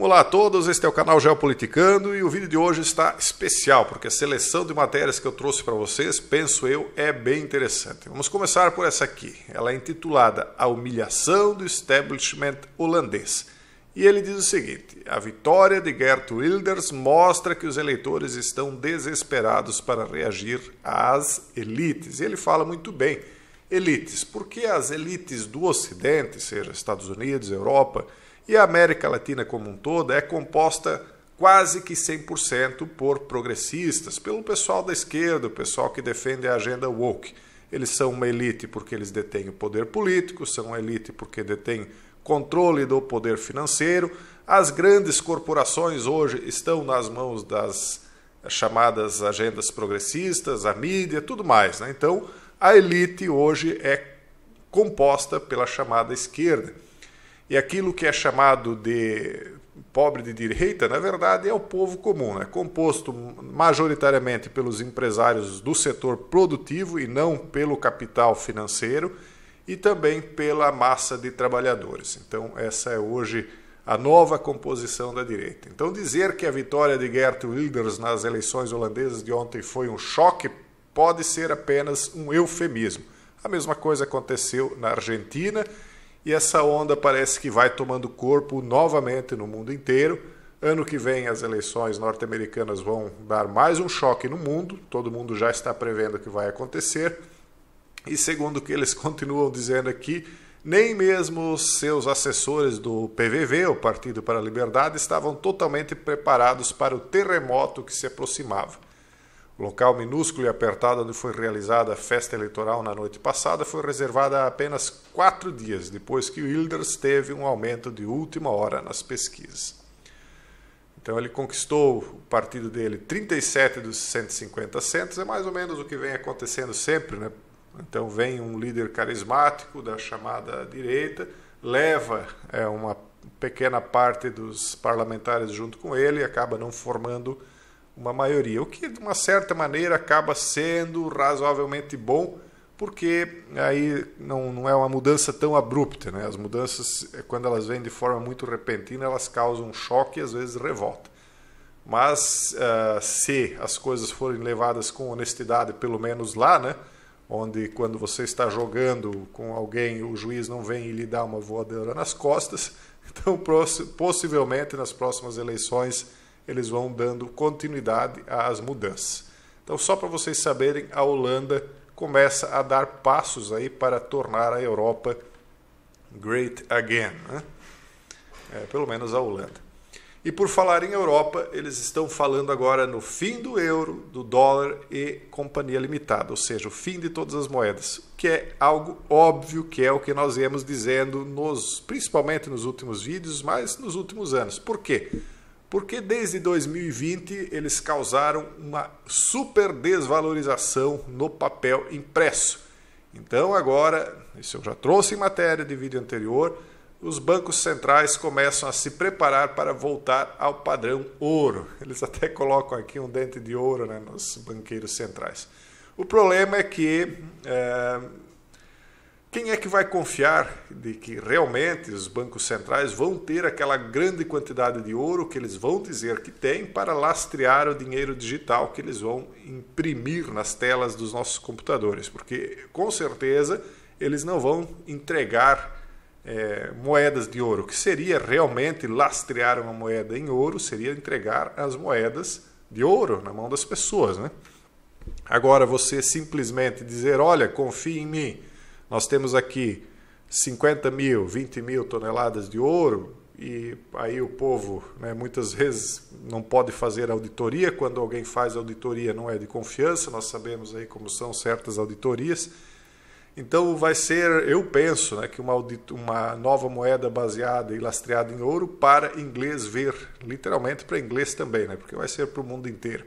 Olá a todos, este é o canal Geopoliticando e o vídeo de hoje está especial, porque a seleção de matérias que eu trouxe para vocês, penso eu, é bem interessante. Vamos começar por essa aqui. Ela é intitulada A Humilhação do Establishment Holandês. E ele diz o seguinte: A vitória de Gert Wilders mostra que os eleitores estão desesperados para reagir às elites. E ele fala muito bem: elites, porque as elites do Ocidente, seja Estados Unidos, Europa, e a América Latina como um todo é composta quase que 100% por progressistas, pelo pessoal da esquerda, o pessoal que defende a agenda woke. Eles são uma elite porque eles detêm o poder político, são uma elite porque detêm controle do poder financeiro. As grandes corporações hoje estão nas mãos das chamadas agendas progressistas, a mídia, tudo mais. Né? Então, a elite hoje é composta pela chamada esquerda. E aquilo que é chamado de pobre de direita, na verdade, é o povo comum, né? composto majoritariamente pelos empresários do setor produtivo e não pelo capital financeiro e também pela massa de trabalhadores. Então, essa é hoje a nova composição da direita. Então, dizer que a vitória de Gert Wilders nas eleições holandesas de ontem foi um choque pode ser apenas um eufemismo. A mesma coisa aconteceu na Argentina e essa onda parece que vai tomando corpo novamente no mundo inteiro. Ano que vem as eleições norte-americanas vão dar mais um choque no mundo, todo mundo já está prevendo o que vai acontecer. E segundo o que eles continuam dizendo aqui, nem mesmo os seus assessores do PVV, o Partido para a Liberdade, estavam totalmente preparados para o terremoto que se aproximava. Local minúsculo e apertado onde foi realizada a festa eleitoral na noite passada foi reservada apenas quatro dias depois que Wilders teve um aumento de última hora nas pesquisas. Então ele conquistou o partido dele 37 dos 150 centros, é mais ou menos o que vem acontecendo sempre. Né? Então vem um líder carismático da chamada direita, leva é, uma pequena parte dos parlamentares junto com ele, e acaba não formando uma maioria, o que de uma certa maneira acaba sendo razoavelmente bom, porque aí não, não é uma mudança tão abrupta. Né? As mudanças, eh, quando elas vêm de forma muito repentina, elas causam um choque e às vezes revolta. Mas uh, se as coisas forem levadas com honestidade, pelo menos lá, né? onde quando você está jogando com alguém, o juiz não vem e lhe dá uma voadora nas costas, então possivelmente nas próximas eleições eles vão dando continuidade às mudanças. Então, só para vocês saberem, a Holanda começa a dar passos aí para tornar a Europa great again, né? é, pelo menos a Holanda. E por falar em Europa, eles estão falando agora no fim do euro, do dólar e companhia limitada, ou seja, o fim de todas as moedas, que é algo óbvio que é o que nós viemos dizendo nos, principalmente nos últimos vídeos, mas nos últimos anos. Por quê? Porque desde 2020 eles causaram uma super desvalorização no papel impresso. Então agora, isso eu já trouxe em matéria de vídeo anterior, os bancos centrais começam a se preparar para voltar ao padrão ouro. Eles até colocam aqui um dente de ouro né, nos banqueiros centrais. O problema é que é, quem é que vai confiar de que realmente os bancos centrais vão ter aquela grande quantidade de ouro que eles vão dizer que tem para lastrear o dinheiro digital que eles vão imprimir nas telas dos nossos computadores? Porque com certeza eles não vão entregar é, moedas de ouro, que seria realmente lastrear uma moeda em ouro, seria entregar as moedas de ouro na mão das pessoas. Né? Agora, você simplesmente dizer: olha, confie em mim nós temos aqui 50 mil, 20 mil toneladas de ouro e aí o povo né, muitas vezes não pode fazer auditoria. Quando alguém faz auditoria, não é de confiança. Nós sabemos aí como são certas auditorias. Então vai ser, eu penso, né, que uma, uma nova moeda baseada e lastreada em ouro para inglês ver, literalmente para inglês também, né, porque vai ser para o mundo inteiro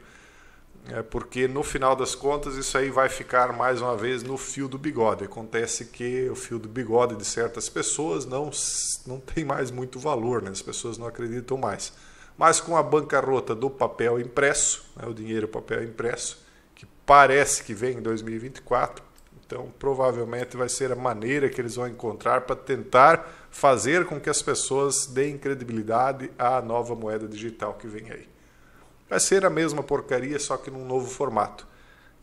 é porque no final das contas isso aí vai ficar mais uma vez no fio do bigode. Acontece que o fio do bigode de certas pessoas não, não tem mais muito valor, né? as pessoas não acreditam mais. Mas com a bancarrota do papel impresso, né? o dinheiro papel impresso, que parece que vem em 2024, então provavelmente vai ser a maneira que eles vão encontrar para tentar fazer com que as pessoas deem credibilidade à nova moeda digital que vem aí vai ser a mesma porcaria, só que num novo formato.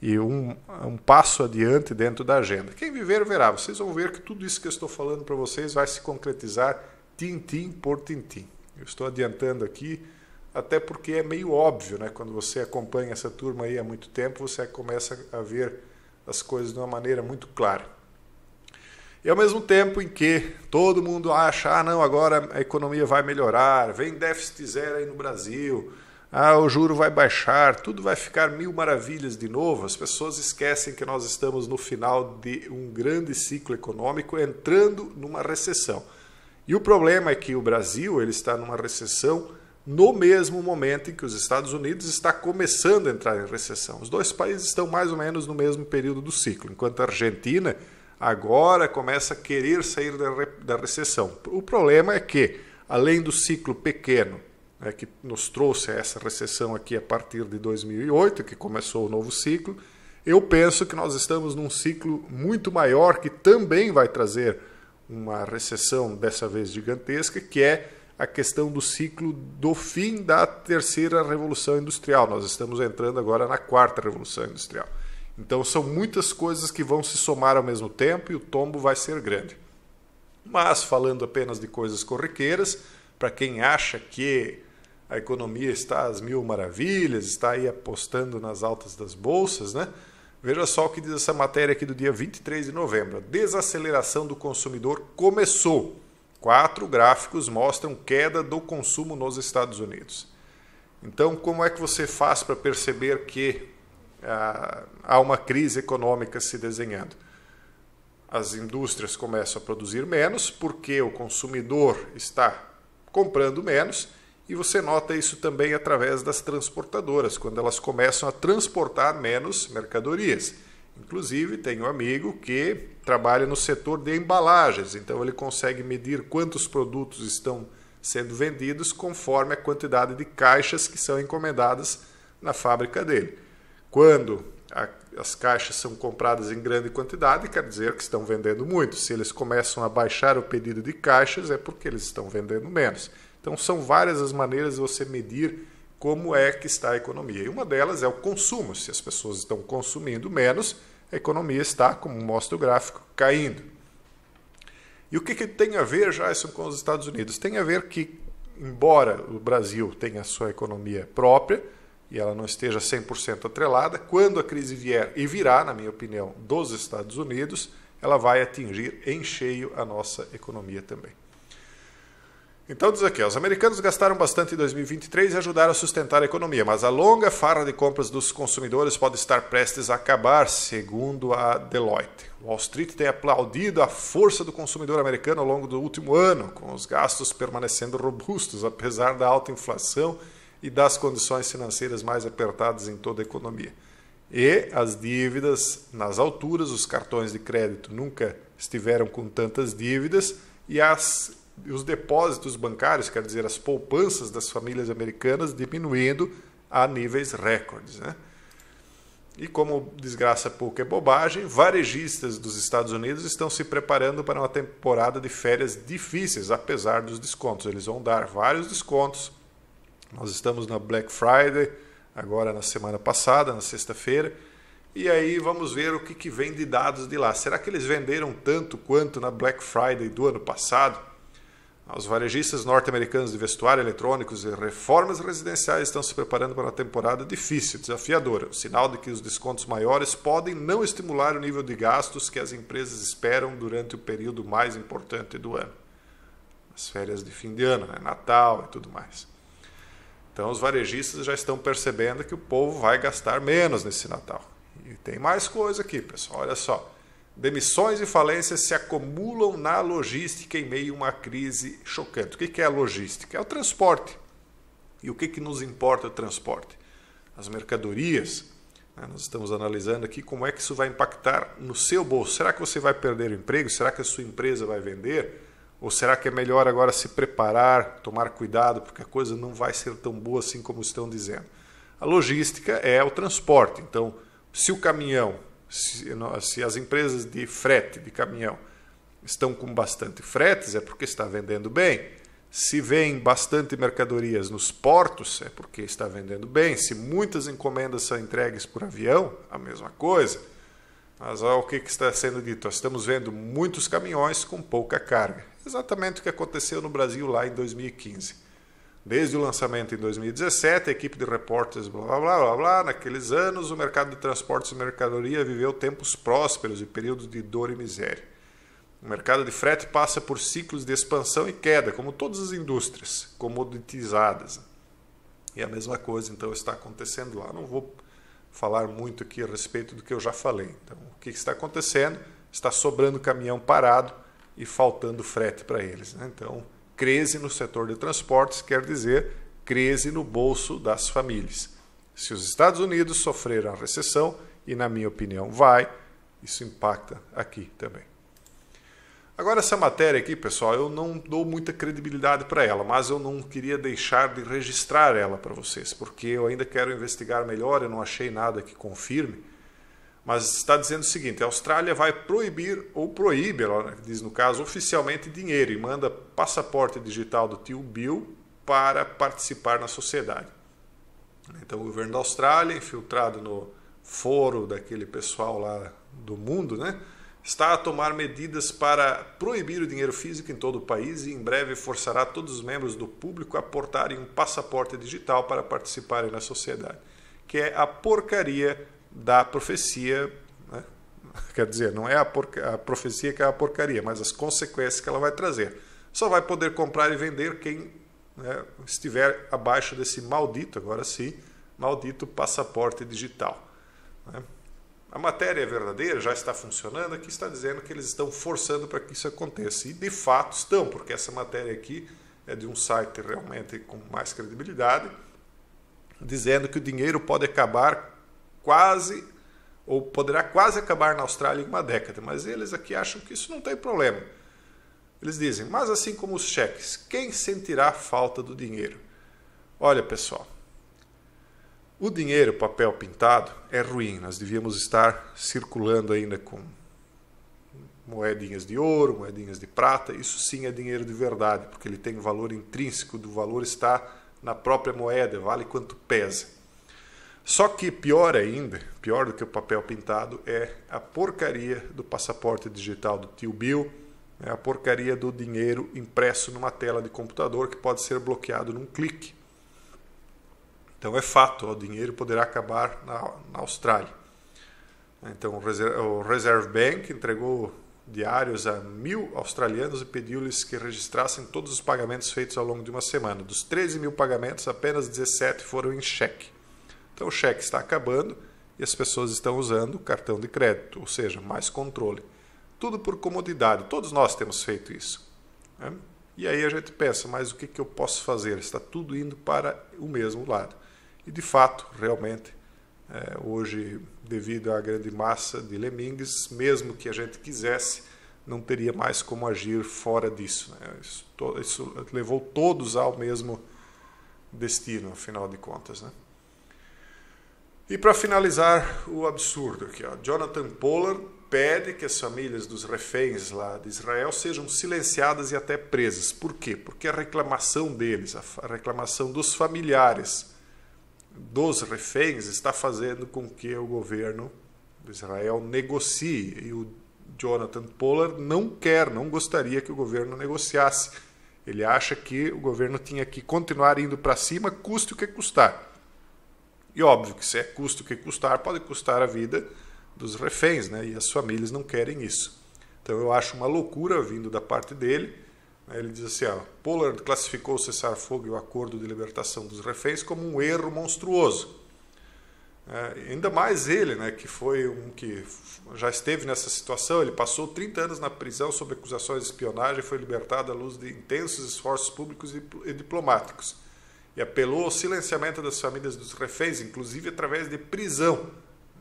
E um, um passo adiante dentro da agenda. Quem viver, verá. Vocês vão ver que tudo isso que eu estou falando para vocês vai se concretizar tim-tim por tim-tim. Eu estou adiantando aqui, até porque é meio óbvio, né? Quando você acompanha essa turma aí há muito tempo, você começa a ver as coisas de uma maneira muito clara. E ao mesmo tempo em que todo mundo acha, ah, não, agora a economia vai melhorar, vem déficit zero aí no Brasil, ah, o juro vai baixar, tudo vai ficar mil maravilhas de novo. As pessoas esquecem que nós estamos no final de um grande ciclo econômico, entrando numa recessão. E o problema é que o Brasil ele está numa recessão no mesmo momento em que os Estados Unidos está começando a entrar em recessão. Os dois países estão mais ou menos no mesmo período do ciclo, enquanto a Argentina agora começa a querer sair da, da recessão. O problema é que, além do ciclo pequeno né, que nos trouxe essa recessão aqui a partir de 2008, que começou o novo ciclo, eu penso que nós estamos num ciclo muito maior que também vai trazer uma recessão, dessa vez gigantesca, que é a questão do ciclo do fim da terceira revolução industrial. Nós estamos entrando agora na quarta revolução industrial. Então são muitas coisas que vão se somar ao mesmo tempo e o tombo vai ser grande. Mas falando apenas de coisas corriqueiras, para quem acha que a economia está às mil maravilhas, está aí apostando nas altas das bolsas, né? Veja só o que diz essa matéria aqui do dia 23 de novembro. desaceleração do consumidor começou. Quatro gráficos mostram queda do consumo nos Estados Unidos. Então, como é que você faz para perceber que ah, há uma crise econômica se desenhando? As indústrias começam a produzir menos porque o consumidor está comprando menos e você nota isso também através das transportadoras, quando elas começam a transportar menos mercadorias. Inclusive, tenho um amigo que trabalha no setor de embalagens, então ele consegue medir quantos produtos estão sendo vendidos conforme a quantidade de caixas que são encomendadas na fábrica dele. Quando a, as caixas são compradas em grande quantidade, quer dizer que estão vendendo muito. Se eles começam a baixar o pedido de caixas, é porque eles estão vendendo menos. Então são várias as maneiras de você medir como é que está a economia. E uma delas é o consumo. Se as pessoas estão consumindo menos, a economia está, como mostra o gráfico, caindo. E o que, que tem a ver, Jason, com os Estados Unidos? Tem a ver que, embora o Brasil tenha a sua economia própria e ela não esteja 100% atrelada, quando a crise vier e virá, na minha opinião, dos Estados Unidos, ela vai atingir em cheio a nossa economia também. Então diz aqui, os americanos gastaram bastante em 2023 e ajudaram a sustentar a economia, mas a longa farra de compras dos consumidores pode estar prestes a acabar, segundo a Deloitte. Wall Street tem aplaudido a força do consumidor americano ao longo do último ano, com os gastos permanecendo robustos apesar da alta inflação e das condições financeiras mais apertadas em toda a economia. E as dívidas nas alturas, os cartões de crédito nunca estiveram com tantas dívidas e as os depósitos bancários, quer dizer, as poupanças das famílias americanas, diminuindo a níveis recordes. Né? E como desgraça pouca é bobagem, varejistas dos Estados Unidos estão se preparando para uma temporada de férias difíceis, apesar dos descontos. Eles vão dar vários descontos. Nós estamos na Black Friday, agora na semana passada, na sexta-feira. E aí vamos ver o que, que vem de dados de lá. Será que eles venderam tanto quanto na Black Friday do ano passado? Os varejistas norte-americanos de vestuário, eletrônicos e reformas residenciais estão se preparando para uma temporada difícil, desafiadora, sinal de que os descontos maiores podem não estimular o nível de gastos que as empresas esperam durante o período mais importante do ano. As férias de fim de ano, né? Natal e tudo mais. Então, os varejistas já estão percebendo que o povo vai gastar menos nesse Natal. E tem mais coisa aqui, pessoal. Olha só. Demissões e falências se acumulam na logística em meio a uma crise chocante. O que é a logística? É o transporte. E o que, que nos importa o transporte? As mercadorias. Né? Nós estamos analisando aqui como é que isso vai impactar no seu bolso. Será que você vai perder o emprego? Será que a sua empresa vai vender? Ou será que é melhor agora se preparar, tomar cuidado, porque a coisa não vai ser tão boa assim como estão dizendo? A logística é o transporte. Então, se o caminhão se, se as empresas de frete de caminhão estão com bastante fretes, é porque está vendendo bem. Se vem bastante mercadorias nos portos, é porque está vendendo bem. Se muitas encomendas são entregues por avião, a mesma coisa. Mas olha o que está sendo dito. estamos vendo muitos caminhões com pouca carga. Exatamente o que aconteceu no Brasil lá em 2015. Desde o lançamento em 2017, a equipe de repórteres, blá blá blá blá, blá naqueles anos, o mercado de transportes e mercadoria viveu tempos prósperos e períodos de dor e miséria. O mercado de frete passa por ciclos de expansão e queda, como todas as indústrias comoditizadas. E a mesma coisa, então, está acontecendo lá. Não vou falar muito aqui a respeito do que eu já falei. Então, o que está acontecendo? Está sobrando caminhão parado e faltando frete para eles. Né? Então, Crise no setor de transportes quer dizer crise no bolso das famílias. Se os Estados Unidos sofreram a recessão, e na minha opinião vai, isso impacta aqui também. Agora, essa matéria aqui, pessoal, eu não dou muita credibilidade para ela, mas eu não queria deixar de registrar ela para vocês, porque eu ainda quero investigar melhor, eu não achei nada que confirme mas está dizendo o seguinte: a Austrália vai proibir ou proíbe, ela diz no caso, oficialmente dinheiro e manda passaporte digital do tio Bill para participar na sociedade. Então, o governo da Austrália, infiltrado no foro daquele pessoal lá do mundo, né, está a tomar medidas para proibir o dinheiro físico em todo o país e em breve forçará todos os membros do público a portarem um passaporte digital para participarem na sociedade, que é a porcaria da profecia. Né? Quer dizer, não é a, porca, a profecia que é a porcaria, mas as consequências que ela vai trazer. Só vai poder comprar e vender quem né, estiver abaixo desse maldito, agora sim, maldito passaporte digital. Né? A matéria é verdadeira, já está funcionando, aqui está dizendo que eles estão forçando para que isso aconteça. E de fato estão, porque essa matéria aqui é de um site realmente com mais credibilidade, dizendo que o dinheiro pode acabar quase ou poderá quase acabar na Austrália em uma década, mas eles aqui acham que isso não tem problema. Eles dizem, mas assim como os cheques, quem sentirá falta do dinheiro? Olha, pessoal, o dinheiro, papel pintado, é ruim. Nós devíamos estar circulando ainda com moedinhas de ouro, moedinhas de prata. Isso sim é dinheiro de verdade, porque ele tem valor intrínseco, do valor está na própria moeda, vale quanto pesa. Só que pior ainda, pior do que o papel pintado, é a porcaria do passaporte digital do tio Bill, é a porcaria do dinheiro impresso numa tela de computador que pode ser bloqueado num clique. Então é fato, o dinheiro poderá acabar na, na Austrália. Então o Reserve Bank entregou diários a mil australianos e pediu-lhes que registrassem todos os pagamentos feitos ao longo de uma semana. Dos 13 mil pagamentos, apenas 17 foram em cheque. Então o cheque está acabando e as pessoas estão usando o cartão de crédito, ou seja, mais controle. Tudo por comodidade, todos nós temos feito isso. Né? E aí a gente pensa, mas o que, que eu posso fazer? Está tudo indo para o mesmo lado. E de fato, realmente, é, hoje, devido à grande massa de lemingues, mesmo que a gente quisesse, não teria mais como agir fora disso. Né? Isso, isso, levou todos ao mesmo destino, afinal de contas. Né? E para finalizar, o absurdo aqui, ó. Jonathan Pollard pede que as famílias dos reféns lá de Israel sejam silenciadas e até presas. Por quê? Porque a reclamação deles, a reclamação dos familiares dos reféns está fazendo com que o governo de Israel negocie e o Jonathan Pollard não quer, não gostaria que o governo negociasse. Ele acha que o governo tinha que continuar indo para cima, custe o que custar. E óbvio que se é custo que custar, pode custar a vida dos reféns, né? E as famílias não querem isso. Então eu acho uma loucura vindo da parte dele. Né? Ele diz assim: ó, Pollard classificou o cessar-fogo e o acordo de libertação dos reféns como um erro monstruoso. É, ainda mais ele, né, que foi um que já esteve nessa situação, ele passou 30 anos na prisão sob acusações de espionagem e foi libertado à luz de intensos esforços públicos e diplomáticos e apelou ao silenciamento das famílias dos reféns, inclusive através de prisão,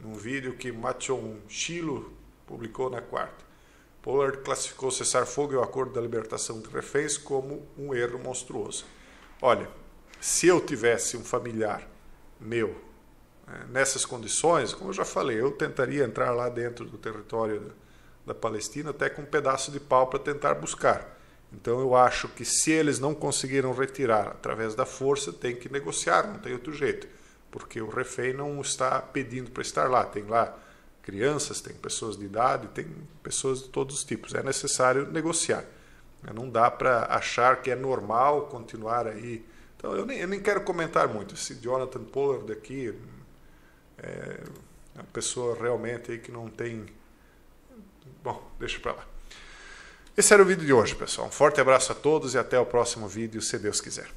num vídeo que Machon Chilo publicou na quarta. Pollard classificou o cessar-fogo e o acordo da libertação dos reféns como um erro monstruoso. Olha, se eu tivesse um familiar meu né, nessas condições, como eu já falei, eu tentaria entrar lá dentro do território da Palestina até com um pedaço de pau para tentar buscar. Então eu acho que se eles não conseguiram retirar através da força, tem que negociar, não tem outro jeito, porque o refém não está pedindo para estar lá, tem lá crianças, tem pessoas de idade, tem pessoas de todos os tipos. É necessário negociar. É, não dá para achar que é normal continuar aí. Então eu nem, eu nem quero comentar muito. Esse Jonathan Pollard aqui é, é uma pessoa realmente aí que não tem. Bom, deixa para lá. Esse era o vídeo de hoje, pessoal. Um forte abraço a todos e até o próximo vídeo, se Deus quiser.